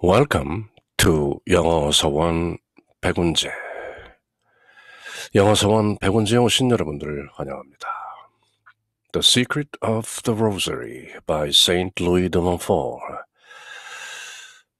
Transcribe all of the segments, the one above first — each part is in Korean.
Welcome to 영어서원 백운재. 영어서원 백운재에 오신 여러분들 환영합니다. The Secret of the Rosary by Saint Louis de Montfort.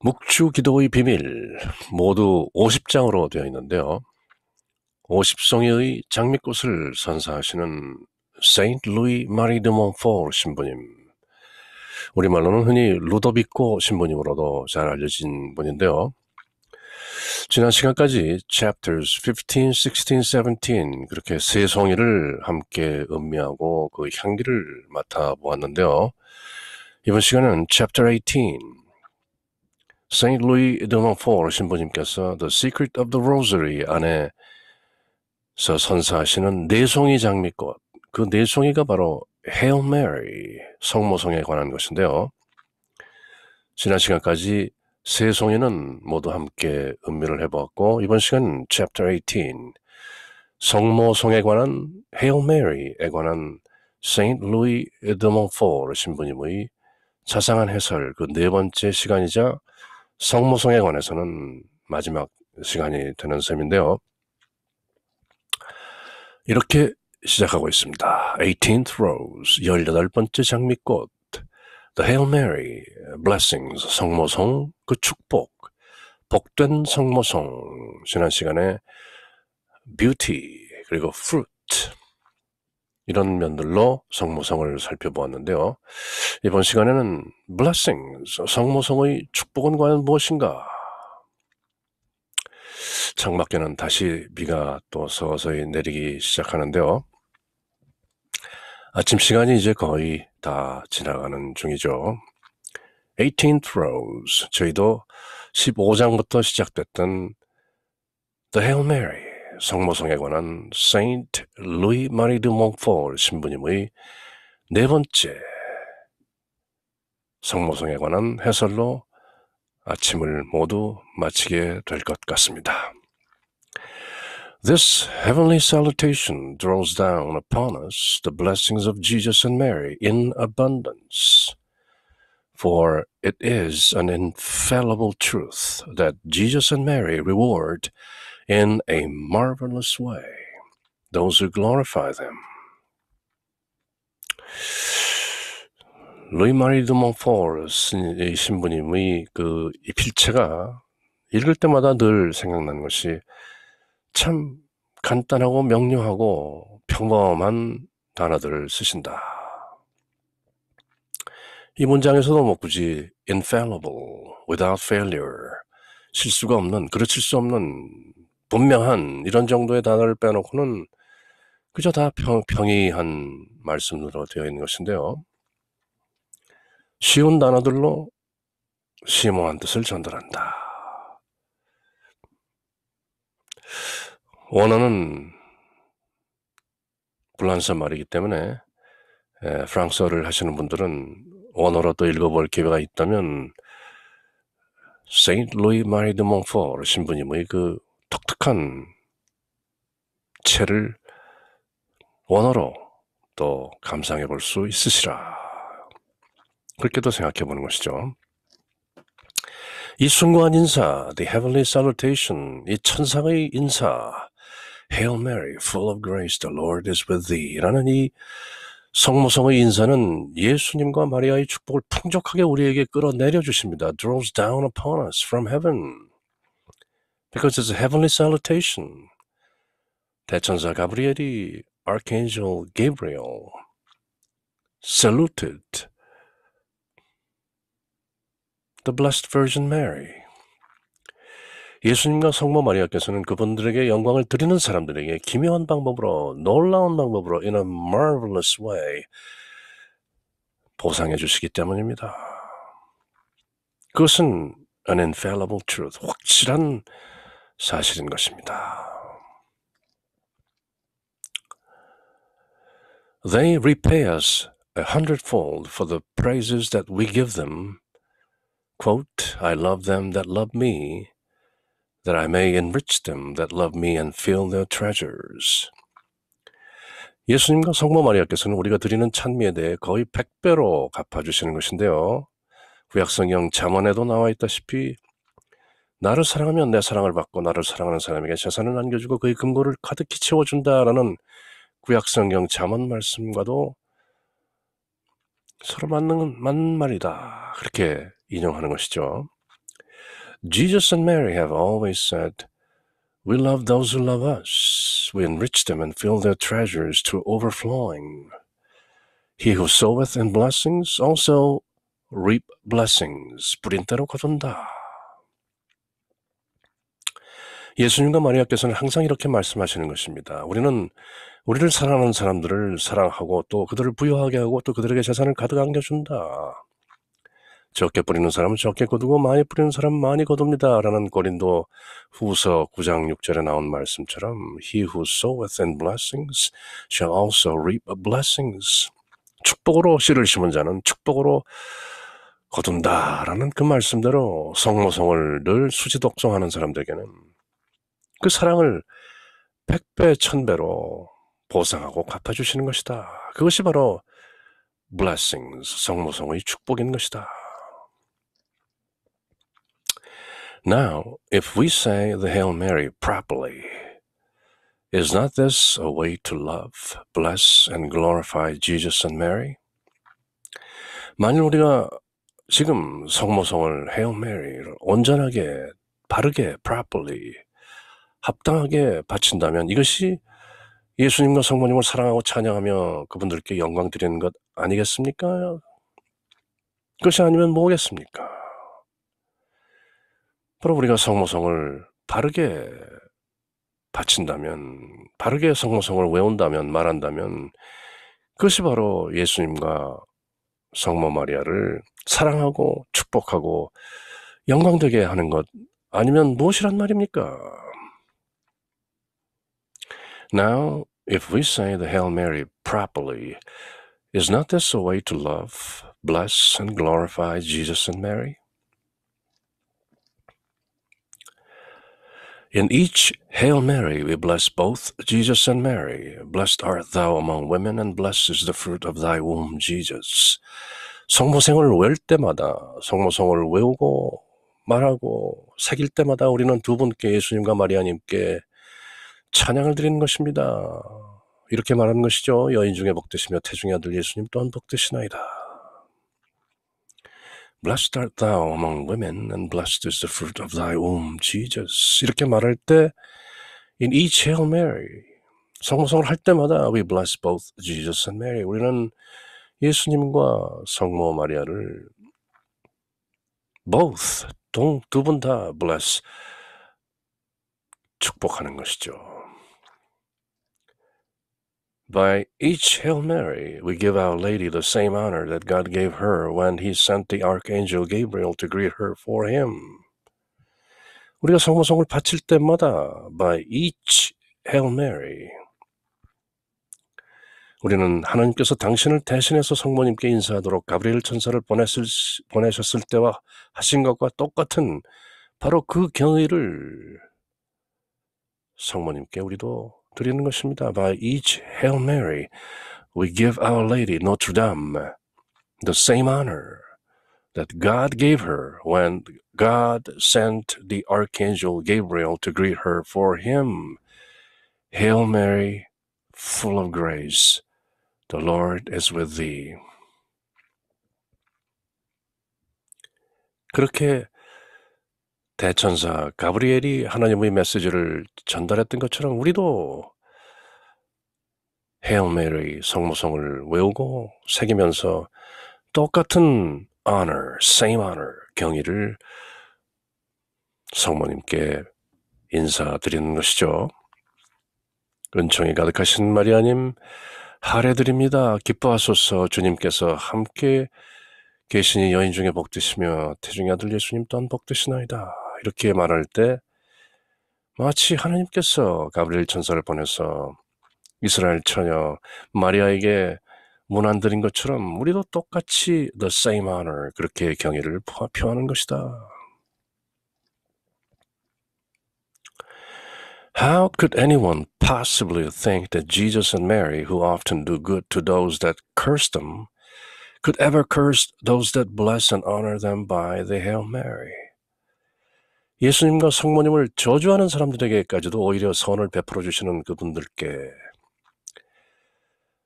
묵주 기도의 비밀 모두 50장으로 되어 있는데요. 50송이의 장미꽃을 선사하시는 Saint Louis Marie de Montfort 신부님 우리말로는 흔히 루더비코 신부님으로도 잘 알려진 분인데요. 지난 시간까지 chapters 15, 16, 17 그렇게 세송이를 함께 음미하고 그 향기를 맡아 보았는데요. 이번 시간은 chapter 18 Saint Louis de Montfort 신부님께서 The Secret of the Rosary 안에서 선사하시는 네송이 장미꽃 그 네송이가 바로 헤일 메리 성모성에 관한 것인데요. 지난 시간까지 세 성에는 모두 함께 음미를 해보았고 이번 시간 챕터 18 성모성에 관한 헤일 메리에 관한 세인트 루이 드몽포르 신부님의 자상한 해설 그 네 번째 시간이자 성모성에 관해서는 마지막 시간이 되는 셈인데요. 이렇게 시작하고 있습니다. 18th Rose, 18번째 장미꽃, The Hail Mary, Blessings, 성모성그 축복, 복된 성모성 지난 시간에 Beauty, 그리고 Fruit, 이런 면들로 성모성을 살펴보았는데요. 이번 시간에는 Blessings, 성모성의 축복은 과연 무엇인가? 창밖에는 다시 비가 또 서서히 내리기 시작하는데요. 아침 시간이 이제 거의 다 지나가는 중이죠. 18th r o s 저희도 15장부터 시작됐던 The Hail Mary. 성모성에 관한 Saint Louis Marie de Montfort 신부님의 네 번째 성모성에 관한 해설로 아침을 모두 마치게 될 것 같습니다. This heavenly salutation draws down upon us the blessings of Jesus and Mary in abundance. For it is an infallible truth that Jesus and Mary reward in a marvelous way those who glorify them. Louis Marie de 몽포르 신부님의 그 필체가 읽을 때마다 늘 생각나는 것이 참 간단하고 명료하고 평범한 단어들을 쓰신다. 이 문장에서도 뭐 굳이 infallible, without failure, 실수가 없는, 그르칠 수 없는, 분명한 이런 정도의 단어를 빼놓고는 그저 다 평, 평이한 말씀으로 되어 있는 것인데요. 쉬운 단어들로 심오한 뜻을 전달한다. 원어는 불란서 말이기 때문에 에, 프랑스어를 하시는 분들은 원어로 또 읽어볼 기회가 있다면 세인트 루이 마리 드 몽포르 신부님의 그 독특한 체를 원어로 또 감상해 볼 수 있으시라. 그렇게도 생각해 보는 것이죠. 이 순고한 인사, the heavenly salutation, 이 천상의 인사, Hail Mary, full of grace, the Lord is with thee. 라는 이 성모성의 인사는 예수님과 마리아의 축복을 풍족하게 우리에게 끌어내려 주십니다. draws down upon us from heaven. Because it's a heavenly salutation. 대천사 가브리엘이 Archangel Gabriel saluted the Blessed Virgin Mary. 예수님과 성모 마리아께서는 그분들에게 영광을 드리는 사람들에게 기묘한 방법으로 놀라운 방법으로 in a marvelous way 보상해 주시기 때문입니다. 그것은 an infallible truth, 확실한 사실인 것입니다. They repay us a hundredfold for the praises that we give them. Quote, I love them that love me, that I may enrich them that love me and fill their treasures. 예수님과 성모 마리아께서는 우리가 드리는 찬미에 대해 거의 100배로 갚아주시는 것인데요. 구약성경 자문에도 나와 있다시피 나를 사랑하면 내 사랑을 받고 나를 사랑하는 사람에게 재산을 안겨주고 그의 금고를 가득히 채워준다라는 구약성경 자문 말씀과도 서로 맞는, 맞는 말이다. 그렇게 인용하는 것이죠. Jesus and Mary have always said, We love those who love us. We enrich them and fill their treasures to overflowing. He who soweth in blessings also reap blessings. 뿌린대로 거둔다. 예수님과 마리아께서는 항상 이렇게 말씀하시는 것입니다. 우리는 우리를 사랑하는 사람들을 사랑하고 또 그들을 부여하게 하고 또 그들에게 재산을 가득 안겨준다. 적게 뿌리는 사람은 적게 거두고 많이 뿌리는 사람은 많이 거둡니다. 라는 고린도 후서 9장 6절에 나온 말씀처럼 He who soweth in blessings shall also reap blessings. 축복으로 씨를 심은 자는 축복으로 거둔다. 라는 그 말씀대로 성모성을 늘수지독성하는 사람들에게는 그 사랑을 백배, 천배로 보상하고 갚아주시는 것이다. 그것이 바로 blessings, 성모성의 축복인 것이다. Now, if we say the Hail Mary properly, is not this a way to love, bless, and glorify Jesus and Mary? 만일 우리가 지금 성모성을 헤어 메리를 온전하게 바르게 properly 합당하게 바친다면 이것이 예수님과 성모님을 사랑하고 찬양하며 그분들께 영광 드리는 것 아니겠습니까? 그것이 아니면 뭐겠습니까? 그럼 우리가 성모성을 바르게 바친다면, 바르게 성모성을 외운다면, 말한다면, 그것이 바로 예수님과 성모 마리아를 사랑하고 축복하고 영광되게 하는 것 아니면 무엇이란 말입니까? Now, if we say the Hail Mary properly, is not this a way to love, bless, and glorify Jesus and Mary? In each Hail Mary, we bless both Jesus and Mary. Blessed art thou among women, and blessed is the fruit of thy womb, Jesus. 성모생을 외울 때마다 성모성을 외우고 말하고 새길 때마다 우리는 두 분께 예수님과 마리아님께 찬양을 드리는 것입니다. 이렇게 말하는 것이죠. 여인 중에 복되시며 태중의 아들 예수님 또한 복되시나이다. Blessed art thou among women, and blessed is the fruit of thy womb, Jesus. 이렇게 말할 때, in each Hail Mary, 성모성을 할 때마다 we bless both Jesus and Mary. 우리는 예수님과 성모 마리아를 both 두분 다 bless 축복하는 것이죠. By each Hail Mary, we give Our Lady the same honor that God gave her when He sent the Archangel Gabriel to greet her for Him. 우리가 성모성을 바칠 때마다 by each Hail Mary 우리는 하나님께서 당신을 대신해서 성모님께 인사하도록 가브리엘 천사를 보냈을, 보내셨을 때와 하신 것과 똑같은 바로 그 경의를 성모님께 우리도 드리는 것입니다. By each Hail Mary, we give Our Lady Notre Dame the same honor that God gave her when God sent the Archangel Gabriel to greet her for him. Hail Mary, full of grace, the Lord is with thee. 그렇게 대천사 가브리엘이 하나님의 메시지를 전달했던 것처럼 우리도 헤어메리 성모성을 외우고 새기면서 똑같은 honor, same honor, 경의를 성모님께 인사드리는 것이죠. 은총이 가득하신 마리아님, 하례드립니다. 기뻐하소서 주님께서 함께 계시니 여인 중에 복되시며 태중의 아들 예수님 또한 복되시나이다. 이렇게 말할 때 마치 하나님께서 가브리엘 천사를 보내서 이스라엘 처녀 마리아에게 문안 드린 것처럼 우리도 똑같이 the same honor 그렇게 경의를 표하는 것이다. How could anyone possibly think that Jesus and Mary, who often do good to those that curse them, could ever curse those that bless and honor them by the Hail Mary? 예수님과 성모님을 저주하는 사람들에게까지도 오히려 선을 베풀어 주시는 그분들께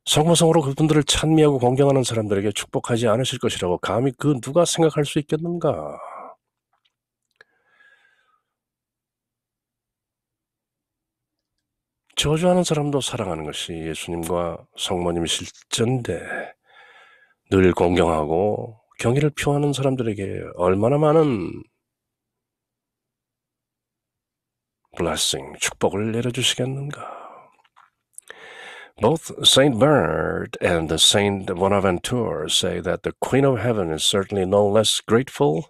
성모성으로 그분들을 찬미하고 공경하는 사람들에게 축복하지 않으실 것이라고 감히 그 누가 생각할 수 있겠는가? 저주하는 사람도 사랑하는 것이 예수님과 성모님 실전인데 늘 공경하고 경의를 표하는 사람들에게 얼마나 많은 blessing, 축복을 내려주시겠는가? Both Saint Bernard and Saint Bonaventure say that the Queen of Heaven is certainly no less grateful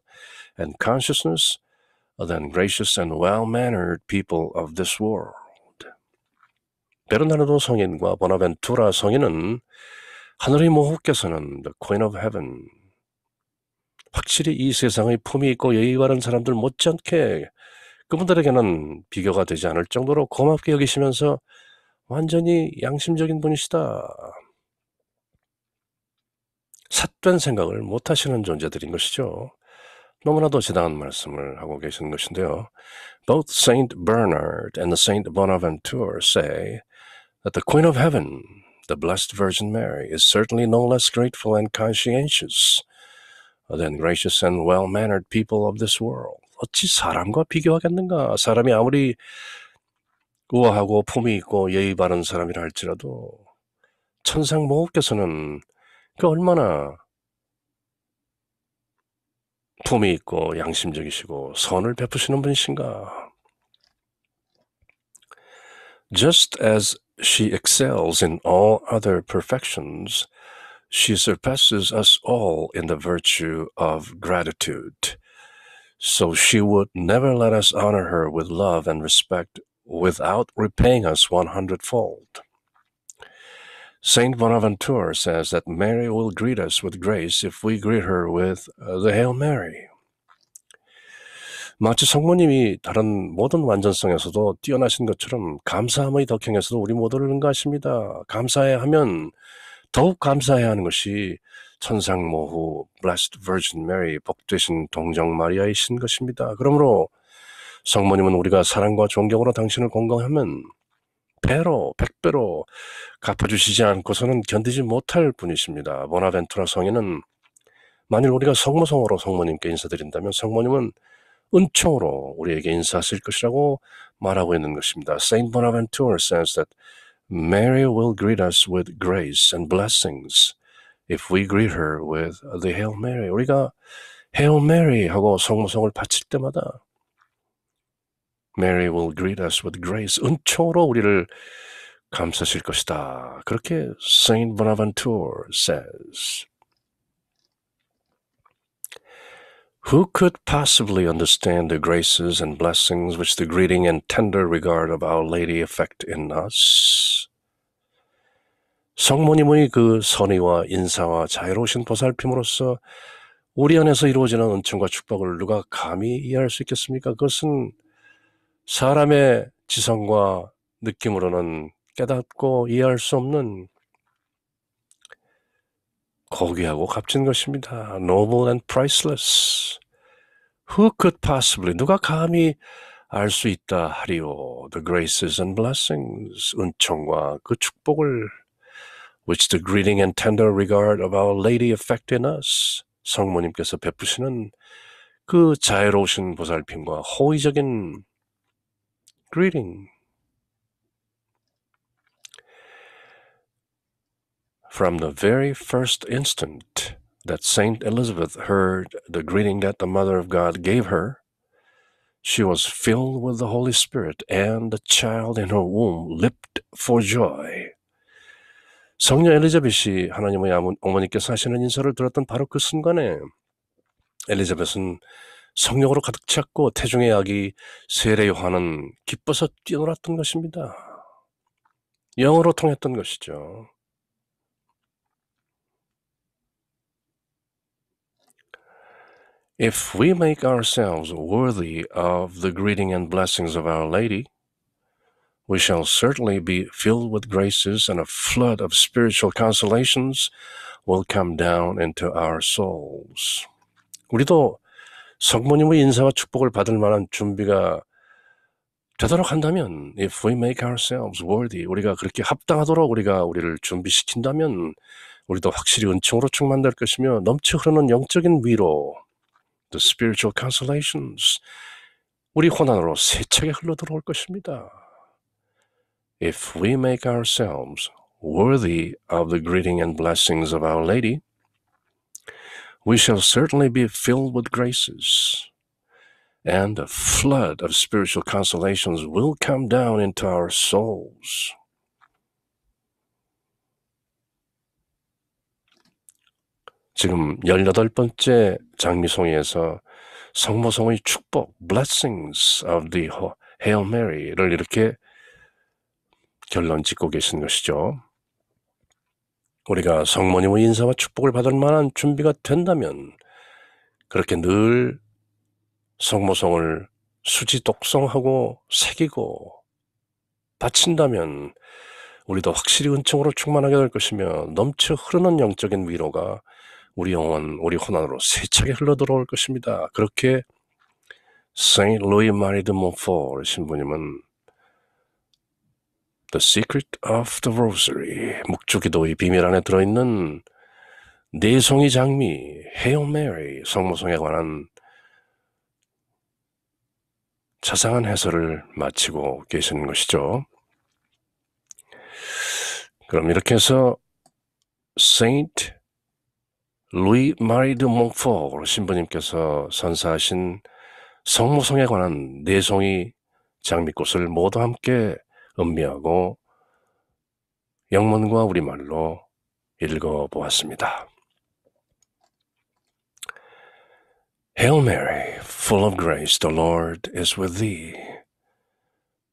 and consciousness than gracious and well-mannered people of this world. 베르나르도 성인과 보나벤투라 성인은 하늘의 모호께서는 the Queen of Heaven 확실히 이 세상의 품이 있고 예의 바른 사람들 못지않게 그분들에게는 비교가 되지 않을 정도로 고맙게 여기시면서 완전히 양심적인 분이시다. 삿된 생각을 못 하시는 존재들인 것이죠. 너무나도 지당한 말씀을 하고 계시는 것인데요. Both Saint Bernard and Saint Bonaventure say that the Queen of Heaven, the Blessed Virgin Mary, is certainly no less grateful and conscientious than gracious and well-mannered people of this world. 어찌 사람과 비교하겠는가? 사람이 아무리 우아하고 품이 있고 예의 바른 사람이라 할지라도 천상 모호께서는 그 얼마나 품이 있고 양심적이시고 선을 베푸시는 분이신가? Just as she excels in all other perfections, she surpasses us all in the virtue of gratitude. so she would never let us honor her with love and respect without repaying us one hundredfold. Saint Bonaventure says that Mary will greet us with grace if we greet her with uh, the Hail Mary. 마치 성모님이 다른 모든 완전성에서도 뛰어나신 것처럼 감사함의 덕행에서도 우리 모두를 능가하십니다. 감사해 하면 더욱 감사해야 하는 것이 천상모후 Blessed Virgin Mary 복되신 동정 마리아이신 것입니다. 그러므로 성모님은 우리가 사랑과 존경으로 당신을 공경하면 배로 백배로 갚아주시지 않고서는 견디지 못할 분이십니다. 보나벤투라 성인은 만일 우리가 성모성으로 성모님께 인사드린다면 성모님은 은총으로 우리에게 인사하실 것이라고 말하고 있는 것입니다. Saint Bonaventure says that Mary will greet us with grace and blessings. if we greet her with the Hail Mary, 우리가 Hail Mary 하고 성모성을 바칠 때마다 Mary will greet us with grace. 은총으로 우리를 감싸실 것이다. 그렇게 Saint Bonaventure says. Who could possibly understand the graces and blessings which the greeting and tender regard of Our Lady effect in us? 성모님의 그 선의와 인사와 자유로우신 보살핌으로써 우리 안에서 이루어지는 은총과 축복을 누가 감히 이해할 수 있겠습니까? 그것은 사람의 지성과 느낌으로는 깨닫고 이해할 수 없는 고귀하고 값진 것입니다. noble and priceless. Who could possibly, 누가 감히 알 수 있다 하리요. The graces and blessings, 은총과 그 축복을 which the greeting and tender regard of Our Lady affect in us. 성모님께서 베푸시는 그 자애로우신 보살핌과 호의적인 greeting. From the very first instant that Saint Elizabeth heard the greeting that the Mother of God gave her, she was filled with the Holy Spirit, and the child in her womb leaped for joy. 성녀 엘리자벳이 하나님의 어머니께서 하시는 인사를 들었던 바로 그 순간에 엘리자벳은 성령으로 가득 찼고 태중의 약이 세례 요한은 기뻐서 뛰어놀았던 것입니다. 영어로 통했던 것이죠. If we make ourselves worthy of the greeting and blessings of Our Lady, we shall certainly be filled with graces and a flood of spiritual consolations will come down into our souls. 우리도 성모님의 인사와 축복을 받을 만한 준비가 되도록 한다면 if we make ourselves worthy 우리가 그렇게 합당하도록 우리가 우리를 준비시킨다면 우리도 확실히 은총으로 충만될 것이며 넘쳐 흐르는 영적인 위로 the spiritual consolations 우리 혼안으로 세차게 흘러 들어올 것입니다. If we make ourselves worthy of the greeting and blessings of Our Lady, we shall certainly be filled with graces, and a flood of spiritual consolations will come down into our souls. 지금 축복, blessings of the Hail Mary를 이렇게 결론 짓고 계신 것이죠. 우리가 성모님의 인사와 축복을 받을 만한 준비가 된다면 그렇게 늘 성모성을 수지 독성하고 새기고 바친다면 우리도 확실히 은총으로 충만하게 될 것이며 넘쳐 흐르는 영적인 위로가 우리 영혼, 우리 혼안으로 세차게 흘러 들어올 것입니다. 그렇게 세인 로이 마리드 모포 신부님은 The Secret of the Rosary 묵주기도의 비밀 안에 들어있는 네송이 장미, 헤일 메리 성모송에 관한 자상한 해설을 마치고 계시는 것이죠. 그럼 이렇게 해서 Saint Louis Marie 루이 마리 드 몽포 신부님께서 선사하신 성모송에 관한 네송이 장미꽃을 모두 함께 음미하고 영문과 우리말로 읽어보았습니다. Hail Mary, full of grace, the Lord is with thee.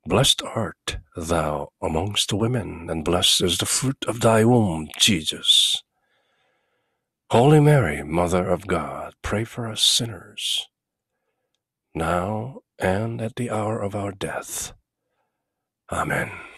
Blessed art thou amongst women, and blessed is the fruit of thy womb, Jesus. Holy Mary, Mother of God, pray for us sinners, now and at the hour of our death. Amen.